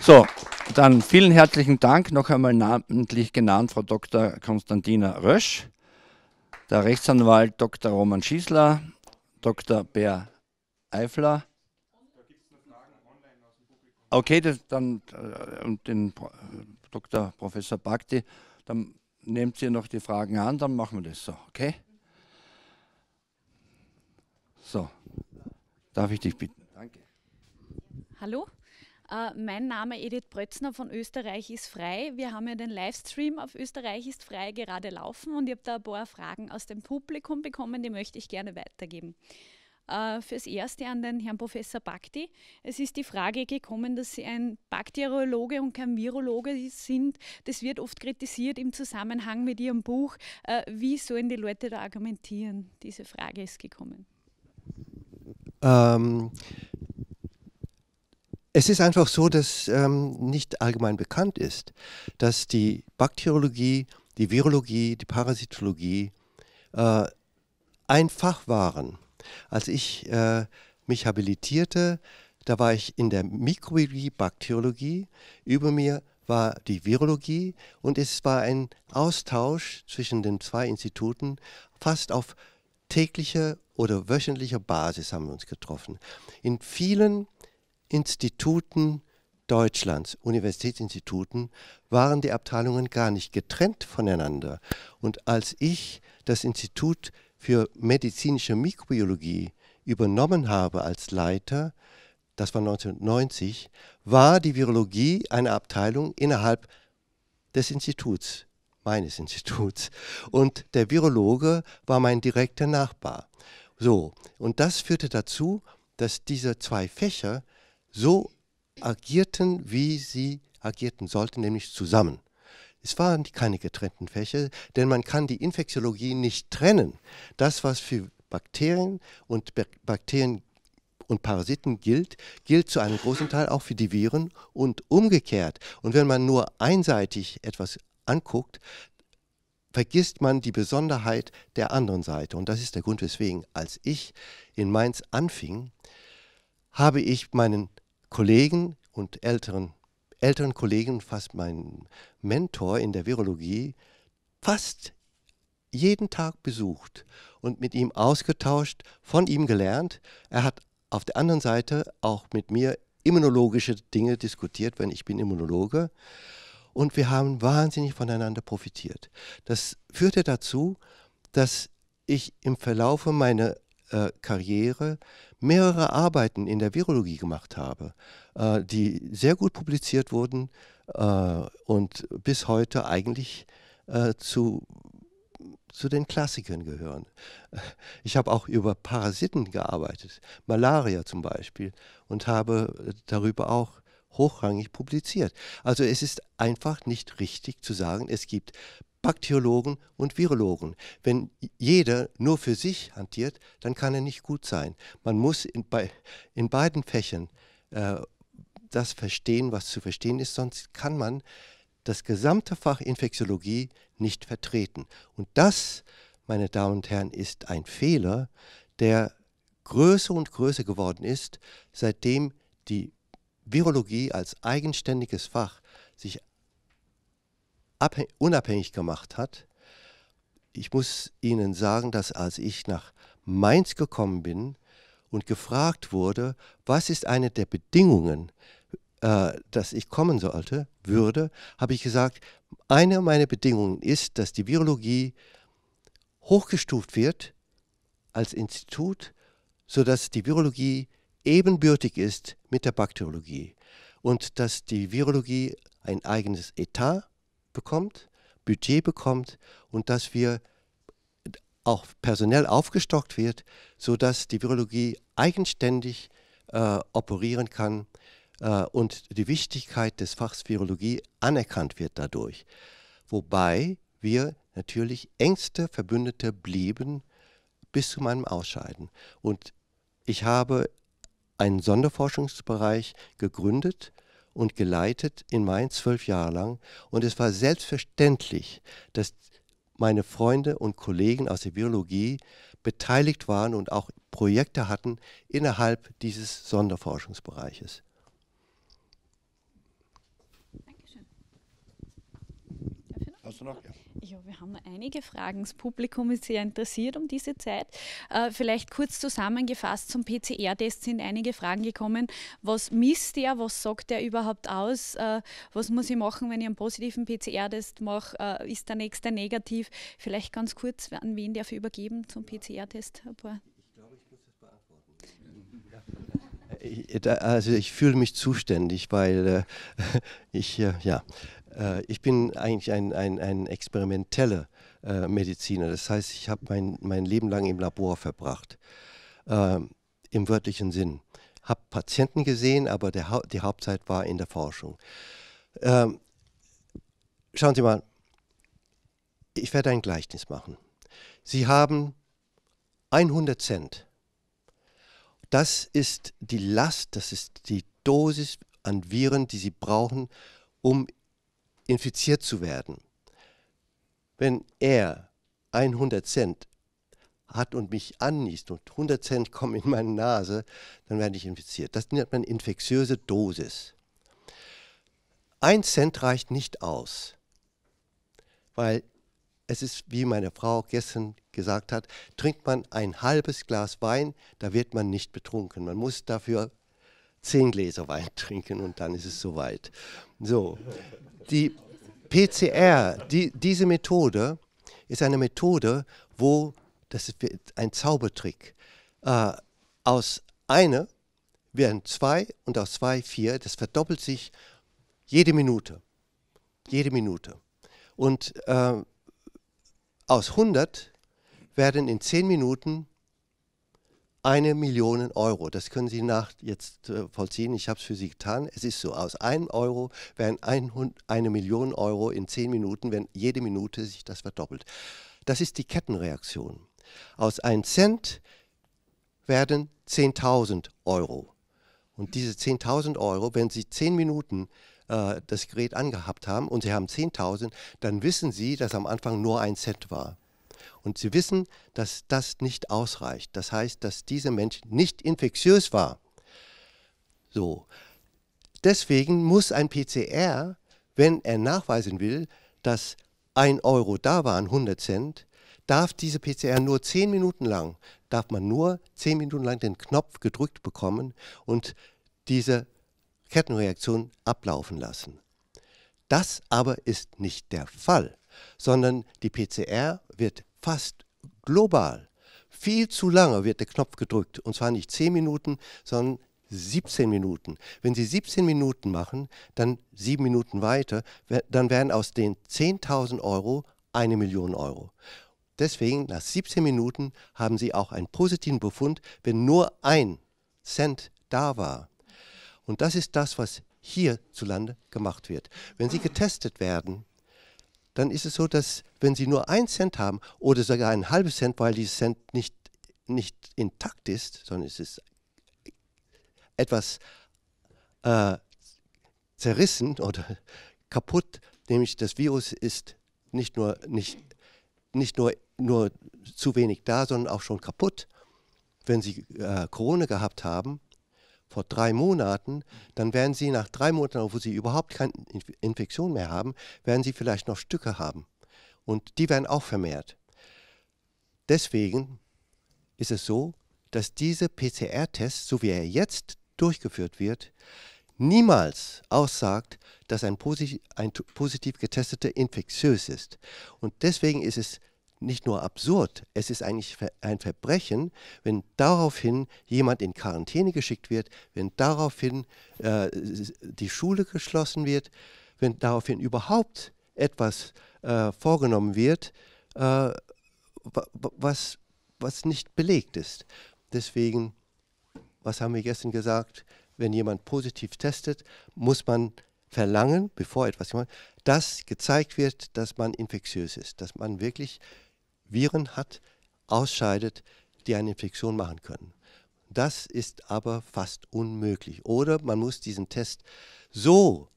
So, dann vielen herzlichen Dank noch einmal namentlich genannt Frau Dr. Konstantina Rösch der Rechtsanwalt Dr. Roman Schießler, Dr. Bär Eifler. Okay, das, dann äh, und den äh, Dr. Professor Bakti, dann nehmt ihr noch die Fragen an, dann machen wir das so, okay? So, darf ich dich bitten? Danke. Hallo? Äh, mein Name Edith Brötzner von Österreich ist frei. Wir haben ja den Livestream auf Österreich ist frei gerade laufen und ich habe da ein paar Fragen aus dem Publikum bekommen, die möchte ich gerne weitergeben. Äh, fürs Erste an den Herrn Professor Bakti. Es ist die Frage gekommen, dass Sie ein Bakteriologe und kein Virologe sind. Das wird oft kritisiert im Zusammenhang mit Ihrem Buch. Äh, wie sollen die Leute da argumentieren? Diese Frage ist gekommen. Ähm, es ist einfach so, dass ähm, nicht allgemein bekannt ist, dass die Bakteriologie, die Virologie, die Parasitologie äh, ein Fach waren. Als ich äh, mich habilitierte, da war ich in der Mikrobiologie, Bakteriologie. Über mir war die Virologie und es war ein Austausch zwischen den zwei Instituten fast auf täglicher oder wöchentlicher Basis haben wir uns getroffen. In vielen Instituten Deutschlands, Universitätsinstituten, waren die Abteilungen gar nicht getrennt voneinander. Und als ich das Institut für medizinische Mikrobiologie übernommen habe als Leiter, das war 1990, war die Virologie eine Abteilung innerhalb des Instituts, meines Instituts. Und der Virologe war mein direkter Nachbar. So, und das führte dazu, dass diese zwei Fächer so agierten, wie sie agierten sollten, nämlich zusammen. Es waren keine getrennten Fächer, denn man kann die Infektiologie nicht trennen. Das, was für Bakterien und Bakterien und Parasiten gilt, gilt zu einem großen Teil auch für die Viren und umgekehrt. Und wenn man nur einseitig etwas anguckt, vergisst man die Besonderheit der anderen Seite. Und das ist der Grund, weswegen, als ich in Mainz anfing, habe ich meinen Kollegen und älteren, älteren Kollegen, fast meinen Mentor in der Virologie, fast jeden Tag besucht und mit ihm ausgetauscht, von ihm gelernt. Er hat auf der anderen Seite auch mit mir immunologische Dinge diskutiert, wenn ich bin Immunologe. Und wir haben wahnsinnig voneinander profitiert. Das führte dazu, dass ich im Verlaufe meiner äh, Karriere mehrere Arbeiten in der Virologie gemacht habe, äh, die sehr gut publiziert wurden äh, und bis heute eigentlich äh, zu, zu den Klassikern gehören. Ich habe auch über Parasiten gearbeitet, Malaria zum Beispiel, und habe darüber auch hochrangig publiziert. Also es ist einfach nicht richtig zu sagen, es gibt Bakteriologen und Virologen. Wenn jeder nur für sich hantiert, dann kann er nicht gut sein. Man muss in, bei, in beiden Fächern äh, das verstehen, was zu verstehen ist, sonst kann man das gesamte Fach Infektiologie nicht vertreten. Und das, meine Damen und Herren, ist ein Fehler, der größer und größer geworden ist, seitdem die Virologie als eigenständiges Fach sich unabhängig gemacht hat. Ich muss Ihnen sagen, dass als ich nach Mainz gekommen bin und gefragt wurde, was ist eine der Bedingungen, äh, dass ich kommen sollte, würde, habe ich gesagt, eine meiner Bedingungen ist, dass die Virologie hochgestuft wird als Institut, sodass die Virologie ebenbürtig ist mit der Bakteriologie und dass die Virologie ein eigenes Etat bekommt, Budget bekommt und dass wir auch personell aufgestockt wird, sodass die Virologie eigenständig äh, operieren kann äh, und die Wichtigkeit des Fachs Virologie anerkannt wird dadurch. Wobei wir natürlich engste Verbündete blieben bis zu meinem Ausscheiden. Und ich habe einen Sonderforschungsbereich gegründet, und geleitet in Mainz zwölf Jahre lang. Und es war selbstverständlich, dass meine Freunde und Kollegen aus der Biologie beteiligt waren und auch Projekte hatten innerhalb dieses Sonderforschungsbereiches. Hast du noch? Ja. ja, wir haben noch einige Fragen. Das Publikum ist sehr interessiert um diese Zeit. Äh, vielleicht kurz zusammengefasst zum PCR-Test sind einige Fragen gekommen. Was misst er? Was sagt er überhaupt aus? Äh, was muss ich machen, wenn ich einen positiven PCR-Test mache? Äh, ist der nächste negativ? Vielleicht ganz kurz, an wen darf ich übergeben zum PCR-Test? Ich glaube, ich muss das beantworten. Ja. also ich fühle mich zuständig, weil äh, ich, äh, ja, äh, ich bin eigentlich ein, ein, ein experimenteller äh, Mediziner. Das heißt, ich habe mein, mein Leben lang im Labor verbracht, ähm, im wörtlichen Sinn. Habe Patienten gesehen, aber der, die Hauptzeit war in der Forschung. Ähm, schauen Sie mal, ich werde ein Gleichnis machen. Sie haben 100 Cent. Das ist die Last, das ist die Dosis an Viren, die Sie brauchen, um infiziert zu werden. Wenn er 100 Cent hat und mich anniest und 100 Cent kommen in meine Nase, dann werde ich infiziert. Das nennt man infektiöse Dosis. Ein Cent reicht nicht aus, weil es ist, wie meine Frau gestern gesagt hat, trinkt man ein halbes Glas Wein, da wird man nicht betrunken. Man muss dafür zehn Gläser Wein trinken und dann ist es soweit. So, die PCR, die, diese Methode ist eine Methode, wo, das ist ein Zaubertrick, äh, aus einer werden zwei und aus zwei vier, das verdoppelt sich jede Minute. Jede Minute. Und äh, aus 100 werden in 10 Minuten eine Million Euro. Das können Sie nach jetzt äh, vollziehen. Ich habe es für Sie getan. Es ist so, aus einem Euro werden ein, eine Million Euro in zehn Minuten, wenn jede Minute sich das verdoppelt. Das ist die Kettenreaktion. Aus einem Cent werden 10.000 Euro. Und diese 10.000 Euro, wenn Sie zehn Minuten äh, das Gerät angehabt haben und Sie haben 10.000, dann wissen Sie, dass am Anfang nur ein Cent war. Und sie wissen, dass das nicht ausreicht. Das heißt, dass dieser Mensch nicht infektiös war. So. Deswegen muss ein PCR, wenn er nachweisen will, dass ein Euro da waren, 100 Cent, darf diese PCR nur zehn Minuten lang, darf man nur zehn Minuten lang den Knopf gedrückt bekommen und diese Kettenreaktion ablaufen lassen. Das aber ist nicht der Fall, sondern die PCR wird fast global viel zu lange wird der Knopf gedrückt. Und zwar nicht 10 Minuten, sondern 17 Minuten. Wenn Sie 17 Minuten machen, dann 7 Minuten weiter, dann werden aus den 10.000 Euro eine Million Euro. Deswegen, nach 17 Minuten haben Sie auch einen positiven Befund, wenn nur ein Cent da war. Und das ist das, was hierzulande gemacht wird. Wenn Sie getestet werden, dann ist es so, dass wenn Sie nur einen Cent haben oder sogar einen halben Cent, weil dieser Cent nicht, nicht intakt ist, sondern es ist etwas äh, zerrissen oder kaputt, nämlich das Virus ist nicht nur nicht, nicht nur, nur zu wenig da, sondern auch schon kaputt. Wenn Sie äh, Corona gehabt haben, vor drei Monaten, dann werden Sie nach drei Monaten, wo Sie überhaupt keine Infektion mehr haben, werden Sie vielleicht noch Stücke haben. Und die werden auch vermehrt. Deswegen ist es so, dass dieser PCR-Test, so wie er jetzt durchgeführt wird, niemals aussagt, dass ein, posit ein, positiv getesteter infektiös ist. Und deswegen ist es nicht nur absurd, es ist eigentlich ein Verbrechen, wenn daraufhin jemand in Quarantäne geschickt wird, wenn daraufhin äh, die Schule geschlossen wird, wenn daraufhin überhaupt etwas äh, vorgenommen wird, äh, was, was nicht belegt ist. Deswegen, was haben wir gestern gesagt, wenn jemand positiv testet, muss man verlangen, bevor etwas gemacht wird, dass gezeigt wird, dass man infektiös ist, dass man wirklich Viren hat, ausscheidet, die eine Infektion machen können. Das ist aber fast unmöglich. Oder man muss diesen Test so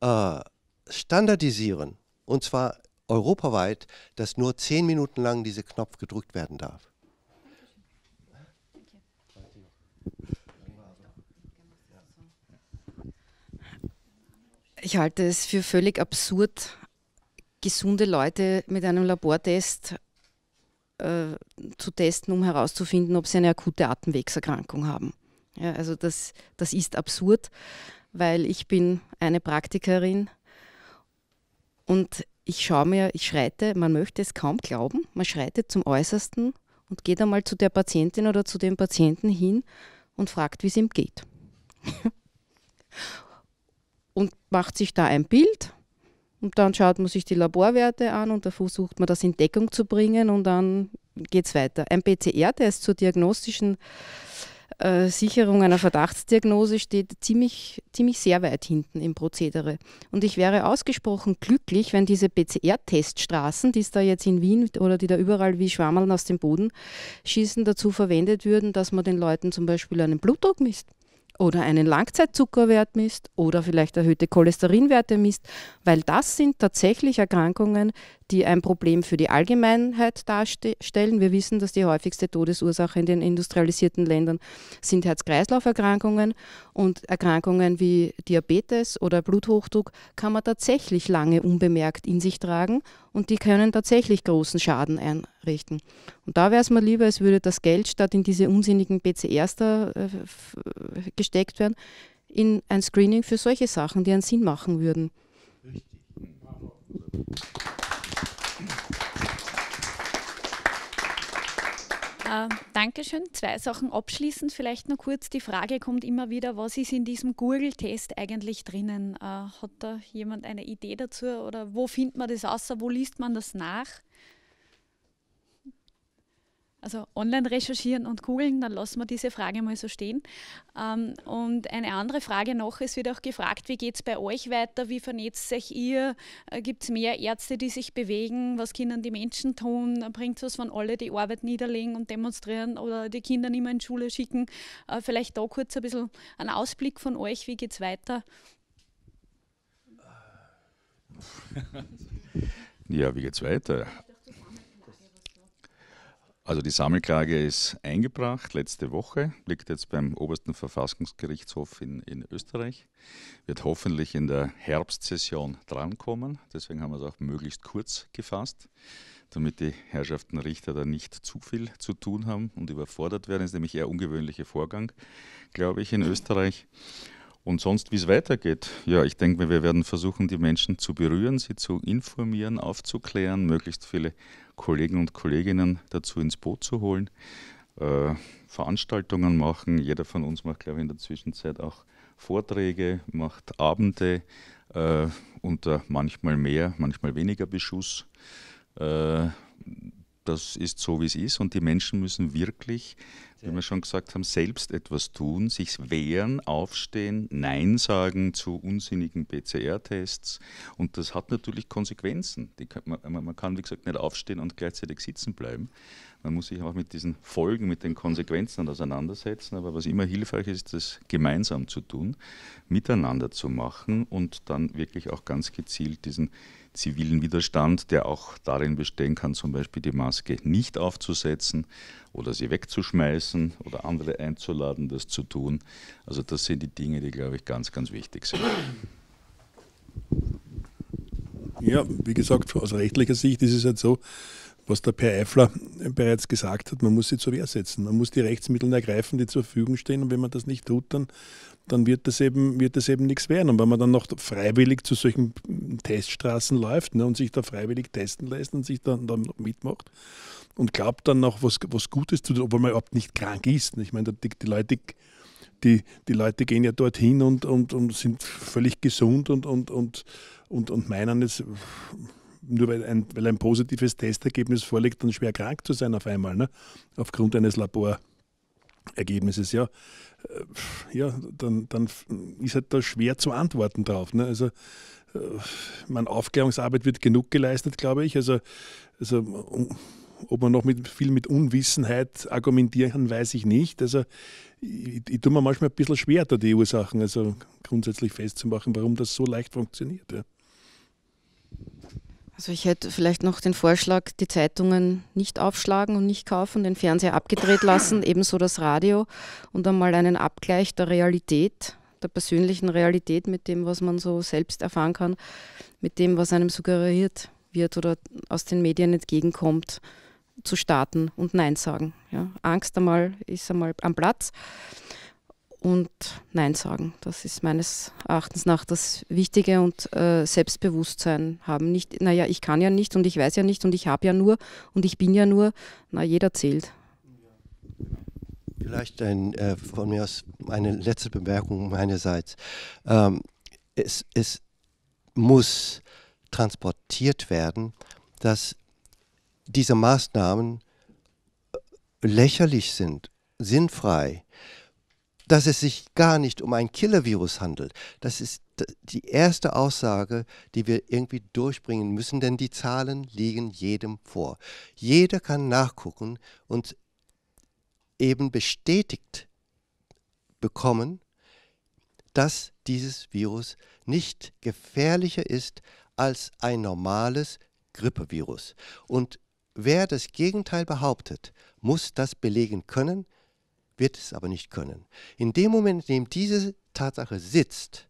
äh, standardisieren, und zwar europaweit, dass nur zehn Minuten lang dieser Knopf gedrückt werden darf. Ich halte es für völlig absurd, gesunde Leute mit einem Labortest äh, zu testen, um herauszufinden, ob sie eine akute Atemwegserkrankung haben. Ja, also das, das ist absurd, weil ich bin eine Praktikerin und ich schaue mir, ich schreite, man möchte es kaum glauben, man schreitet zum Äußersten und geht einmal zu der Patientin oder zu dem Patienten hin und fragt, wie es ihm geht. und macht sich da ein Bild und dann schaut man sich die Laborwerte an und da versucht man das in Deckung zu bringen und dann geht es weiter. Ein PCR-Test zur diagnostischen äh, Sicherung einer Verdachtsdiagnose steht ziemlich, ziemlich sehr weit hinten im Prozedere. Und ich wäre ausgesprochen glücklich, wenn diese PCR-Teststraßen, die es da jetzt in Wien oder die da überall wie Schwammeln aus dem Boden schießen, dazu verwendet würden, dass man den Leuten zum Beispiel einen Blutdruck misst oder einen Langzeitzuckerwert misst oder vielleicht erhöhte Cholesterinwerte misst, weil das sind tatsächlich Erkrankungen, die ein Problem für die Allgemeinheit darstellen. Wir wissen, dass die häufigste Todesursache in den industrialisierten Ländern sind Herz-Kreislauf-Erkrankungen und Erkrankungen wie Diabetes oder Bluthochdruck kann man tatsächlich lange unbemerkt in sich tragen und die können tatsächlich großen Schaden einrichten. Und da wäre es mir lieber, es würde das Geld statt in diese unsinnigen PCRs da äh, gesteckt werden, in ein Screening für solche Sachen, die einen Sinn machen würden. Richtig. Äh, Dankeschön. Zwei Sachen abschließend vielleicht noch kurz. Die Frage kommt immer wieder, was ist in diesem Google-Test eigentlich drinnen? Äh, hat da jemand eine Idee dazu oder wo findet man das außer, wo liest man das nach? also online recherchieren und googeln, dann lassen wir diese Frage mal so stehen. Ähm, und eine andere Frage noch, es wird auch gefragt, wie geht es bei euch weiter, wie vernetzt sich ihr, äh, gibt es mehr Ärzte, die sich bewegen, was können die Menschen tun, äh, bringt es was, wenn alle die Arbeit niederlegen und demonstrieren oder die Kinder nicht mehr in die Schule schicken. Äh, vielleicht da kurz ein bisschen einen Ausblick von euch, wie geht es weiter? Ja, wie geht es weiter? Also die Sammelklage ist eingebracht letzte Woche, liegt jetzt beim obersten Verfassungsgerichtshof in, in Österreich, wird hoffentlich in der Herbstsession drankommen. Deswegen haben wir es auch möglichst kurz gefasst, damit die Herrschaften Richter da nicht zu viel zu tun haben und überfordert werden. Das ist nämlich eher ungewöhnlicher Vorgang, glaube ich, in Österreich. Und sonst, wie es weitergeht. Ja, ich denke, wir werden versuchen, die Menschen zu berühren, sie zu informieren, aufzuklären, möglichst viele Kollegen und Kolleginnen dazu ins Boot zu holen, äh, Veranstaltungen machen. Jeder von uns macht, glaube ich, in der Zwischenzeit auch Vorträge, macht Abende äh, unter äh, manchmal mehr, manchmal weniger Beschuss. Äh, das ist so, wie es ist und die Menschen müssen wirklich wie wir schon gesagt haben, selbst etwas tun, sich wehren, aufstehen, Nein sagen zu unsinnigen PCR-Tests. Und das hat natürlich Konsequenzen. Kann, man, man, kann, wie gesagt, nicht aufstehen und gleichzeitig sitzen bleiben. Man muss sich auch mit diesen Folgen, mit den Konsequenzen auseinandersetzen. Aber was immer hilfreich ist, das gemeinsam zu tun, miteinander zu machen und dann wirklich auch ganz gezielt diesen zivilen Widerstand, der auch darin bestehen kann, zum Beispiel die Maske nicht aufzusetzen, oder sie wegzuschmeißen oder andere einzuladen, das zu tun. Also das sind die Dinge, die, glaube ich, ganz, ganz wichtig sind. Ja, wie gesagt, aus rechtlicher Sicht ist es halt so, was der Per Eifler bereits gesagt hat, man muss sie zur Wehr setzen. Man muss die Rechtsmittel ergreifen, die zur Verfügung stehen. Und wenn man das nicht tut, dann, dann wird, das eben, wird das eben nichts werden. Und wenn man dann noch freiwillig zu solchen Teststraßen läuft ne, und sich da freiwillig testen lässt und sich dann, dann mitmacht, und glaubt dann noch was, was Gutes zu tun, obwohl man überhaupt nicht krank ist. Ich meine, die, die Leute die, die Leute gehen ja dorthin und, und, und sind völlig gesund und, und, und, und, und meinen es, nur weil ein, weil ein positives Testergebnis vorliegt, dann schwer krank zu sein auf einmal, ne? aufgrund eines Laborergebnisses. Ja, äh, ja dann, dann ist halt da schwer zu antworten drauf. Ne? Also, äh, meine Aufklärungsarbeit wird genug geleistet, glaube ich. Also, also ob man noch mit, viel mit Unwissenheit argumentieren kann, weiß ich nicht. Also ich, ich tue mir manchmal ein bisschen schwer, da die Ursachen also grundsätzlich festzumachen, warum das so leicht funktioniert. Ja. Also ich hätte vielleicht noch den Vorschlag, die Zeitungen nicht aufschlagen und nicht kaufen, den Fernseher abgedreht lassen, ebenso das Radio und einmal einen Abgleich der Realität, der persönlichen Realität mit dem, was man so selbst erfahren kann, mit dem, was einem suggeriert wird oder aus den Medien entgegenkommt zu starten und Nein sagen. Ja. Angst einmal ist einmal am Platz und Nein sagen. Das ist meines Erachtens nach das Wichtige und äh, Selbstbewusstsein haben. Nicht, naja, ich kann ja nicht und ich weiß ja nicht und ich habe ja nur und ich bin ja nur. Na, jeder zählt. Vielleicht ein, äh, von mir aus eine letzte Bemerkung meinerseits. Ähm, es, es muss transportiert werden, dass diese Maßnahmen äh, lächerlich sind, sinnfrei, dass es sich gar nicht um ein Killer-Virus handelt. Das ist die erste Aussage, die wir irgendwie durchbringen müssen, denn die Zahlen liegen jedem vor. Jeder kann nachgucken und eben bestätigt bekommen, dass dieses Virus nicht gefährlicher ist als ein normales Grippevirus. Und Wer das Gegenteil behauptet, muss das belegen können, wird es aber nicht können. In dem Moment, in dem diese Tatsache sitzt,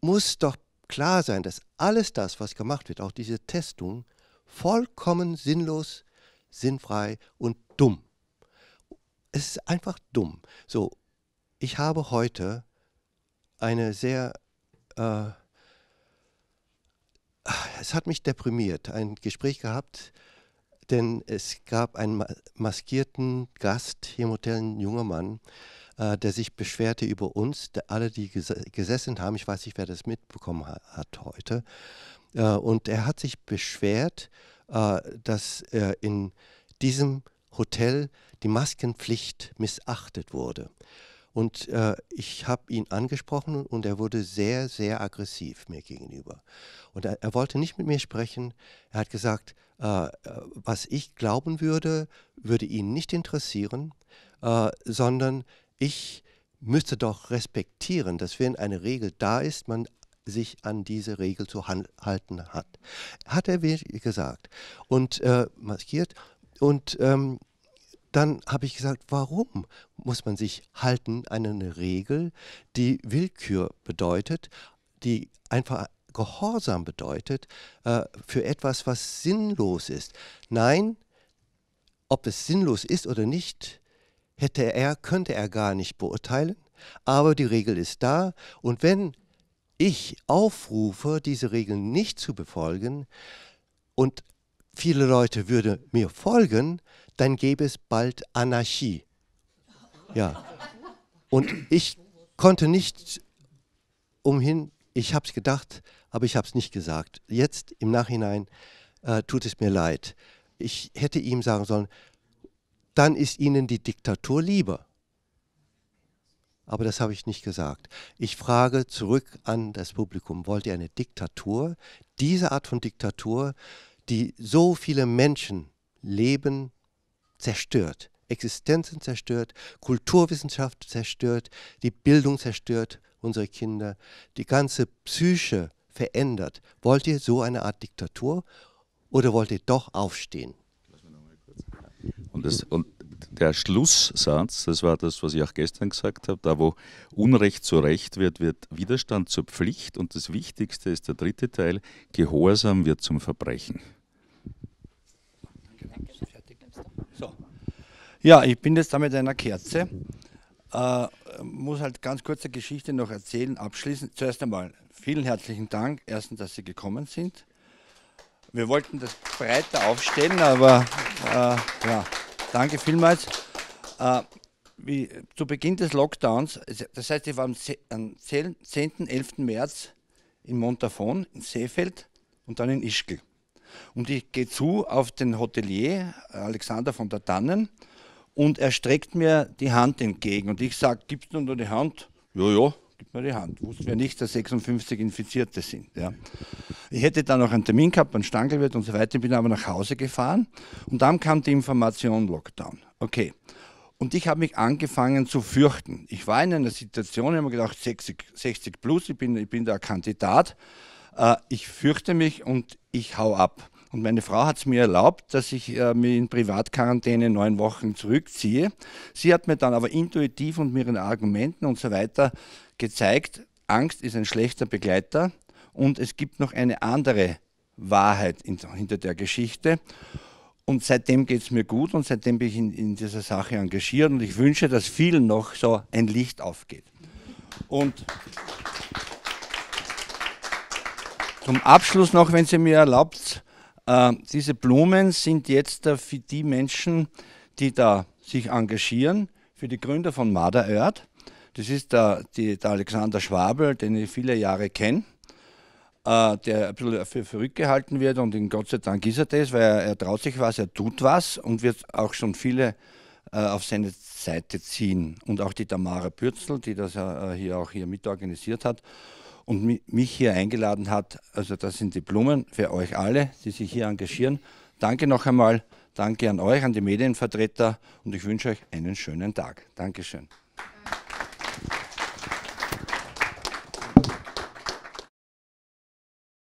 muss doch klar sein, dass alles das, was gemacht wird, auch diese Testung, vollkommen sinnlos, sinnfrei und dumm. Es ist einfach dumm. So, ich habe heute eine sehr, äh, es hat mich deprimiert, ein Gespräch gehabt denn es gab einen maskierten Gast hier im Hotel, ein junger Mann, äh, der sich beschwerte über uns, der, alle, die ges gesessen haben. Ich weiß nicht, wer das mitbekommen hat, hat heute. Äh, und er hat sich beschwert, äh, dass in diesem Hotel die Maskenpflicht missachtet wurde. Und äh, ich habe ihn angesprochen und er wurde sehr, sehr aggressiv mir gegenüber. Und er, er, wollte nicht mit mir sprechen. Er hat gesagt, äh, äh, was ich glauben würde, würde ihn nicht interessieren, äh, sondern ich müsste doch respektieren, dass wenn eine Regel da ist, man sich an diese Regel zu halten hat. Hat er gesagt. Und äh, maskiert. Und ähm, dann habe ich gesagt, warum muss man sich halten an eine Regel, die Willkür bedeutet, die einfach Gehorsam bedeutet äh, für etwas, was sinnlos ist. Nein, ob es sinnlos ist oder nicht, hätte er, könnte er gar nicht beurteilen. Aber die Regel ist da. Und wenn ich aufrufe, diese Regeln nicht zu befolgen und viele Leute würden mir folgen, dann gäbe es bald Anarchie. Ja. Und ich konnte nicht umhin ich habe es gedacht, aber ich habe es nicht gesagt. Jetzt im Nachhinein äh, tut es mir leid. Ich hätte ihm sagen sollen, dann ist Ihnen die Diktatur lieber. Aber das habe ich nicht gesagt. Ich frage zurück an das Publikum, wollt ihr eine Diktatur? Diese Art von Diktatur, die so viele Menschen leben, zerstört, Existenzen zerstört, Kulturwissenschaft zerstört, die Bildung zerstört unsere Kinder, die ganze Psyche verändert. Wollt ihr so eine Art Diktatur oder wollt ihr doch aufstehen? Und, das, und der Schlusssatz, das war das, was ich auch gestern gesagt habe, da wo Unrecht zu Recht wird, wird Widerstand zur Pflicht und das Wichtigste ist der dritte Teil, Gehorsam wird zum Verbrechen. So. Ja, ich bin jetzt da mit einer Kerze äh, muss halt ganz kurze Geschichte noch erzählen, abschließend. Zuerst einmal vielen herzlichen Dank, erstens, dass Sie gekommen sind. Wir wollten das breiter aufstellen, aber äh, ja, danke vielmals. Äh, wie, zu Beginn des Lockdowns, das heißt, ich war am 10. 11. März in Montafon, in Seefeld und dann in Ischgl. Und ich gehe zu auf den Hotelier Alexander von der Tannen, und er streckt mir die Hand entgegen. Und ich sage, gibst du nur die Hand? Ja, ja, gib mir die Hand. Wussten wir nicht, dass 56 Infizierte sind. Ja. Ich hätte dann noch einen Termin gehabt, einen Stangelwirt und so weiter, bin aber nach Hause gefahren und dann kam die Information Lockdown. Okay. Und ich habe mich angefangen zu fürchten. Ich war in einer Situation, ich habe mir gedacht, 60, 60 plus, ich bin, ich bin da Kandidat. Äh, ich fürchte mich und ich hau ab. Und meine Frau hat es mir erlaubt, dass ich äh, mich in Privatquarantäne neun Wochen zurückziehe. Sie hat mir dann aber intuitiv und mit ihren Argumenten und so weiter gezeigt, Angst ist ein schlechter Begleiter und es gibt noch eine andere Wahrheit in, hinter der Geschichte. Und seitdem geht es mir gut und seitdem bin ich in, in, dieser Sache engagiert und ich wünsche, dass vielen noch so ein Licht aufgeht. Und zum Abschluss noch, wenn Sie mir erlaubt, ähm, diese Blumen sind jetzt äh, für die Menschen, die da sich engagieren, für die Gründer von Mother Earth. Das ist der, die, der Alexander Schwabel, den ich viele Jahre kenne, äh, der ein bisschen für verrückt gehalten wird und in Gott sei Dank ist er das, weil er, er, traut sich was, er tut was und wird auch schon viele äh, auf seine Seite ziehen. Und auch die Tamara Pürzel, die das hier auch hier mitorganisiert hat und mich hier eingeladen hat. Also das sind die Blumen für euch alle, die sich hier engagieren. Danke noch einmal, danke an euch, an die Medienvertreter und ich wünsche euch einen schönen Tag. Dankeschön.